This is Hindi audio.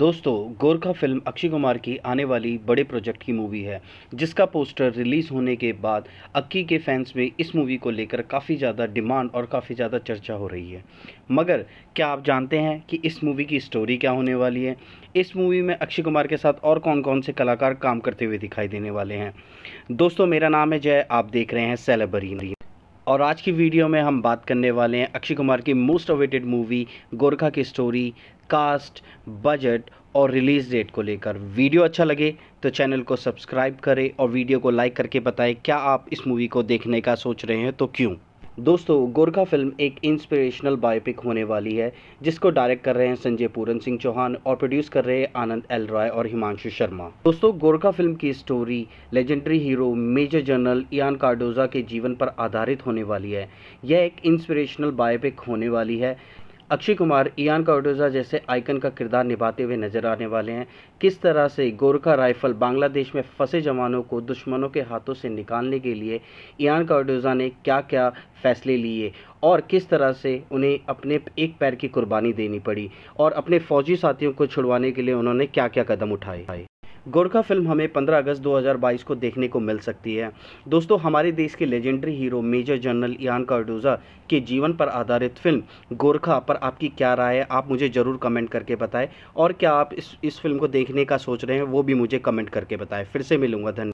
दोस्तों गोरखा फिल्म अक्षय कुमार की आने वाली बड़े प्रोजेक्ट की मूवी है जिसका पोस्टर रिलीज़ होने के बाद अक्की के फैंस में इस मूवी को लेकर काफ़ी ज़्यादा डिमांड और काफ़ी ज़्यादा चर्चा हो रही है मगर क्या आप जानते हैं कि इस मूवी की स्टोरी क्या होने वाली है इस मूवी में अक्षय कुमार के साथ और कौन कौन से कलाकार काम करते हुए दिखाई देने वाले हैं दोस्तों मेरा नाम है जय आप देख रहे हैं सेलेबरी और आज की वीडियो में हम बात करने वाले हैं अक्षय कुमार की मोस्ट अवेटेड मूवी गोरखा की स्टोरी कास्ट बजट और रिलीज़ डेट को लेकर वीडियो अच्छा लगे तो चैनल को सब्सक्राइब करें और वीडियो को लाइक करके बताएं क्या आप इस मूवी को देखने का सोच रहे हैं तो क्यों दोस्तों गोरखा फिल्म एक इंस्पिरेशनल बायोपिक होने वाली है जिसको डायरेक्ट कर रहे हैं संजय पूरन सिंह चौहान और प्रोड्यूस कर रहे हैं आनंद एल रॉय और हिमांशु शर्मा दोस्तों गोरखा फिल्म की story legendary hero major general Ian Cardozo के जीवन पर आधारित होने वाली है यह एक इंस्पिरेशनल बायोपिक होने वाली है अक्षय कुमार इयान काउडोजा जैसे आइकन का किरदार निभाते हुए नजर आने वाले हैं किस तरह से गोरखा राइफल बांग्लादेश में फंसे जवानों को दुश्मनों के हाथों से निकालने के लिए इयान काउडोजा ने क्या क्या फैसले लिए और किस तरह से उन्हें अपने एक पैर की कुर्बानी देनी पड़ी और अपने फौजी साथियों को छुड़वाने के लिए उन्होंने क्या क्या कदम उठाए गोरखा फिल्म हमें 15 अगस्त 2022 को देखने को मिल सकती है दोस्तों हमारे देश के लेजेंडरी हीरो मेजर जनरल यान कार्डोजा के जीवन पर आधारित फिल्म गोरखा पर आपकी क्या राय है आप मुझे ज़रूर कमेंट करके बताएं और क्या आप इस इस फिल्म को देखने का सोच रहे हैं वो भी मुझे कमेंट करके बताएं फिर से मिलूंगा धन्यवाद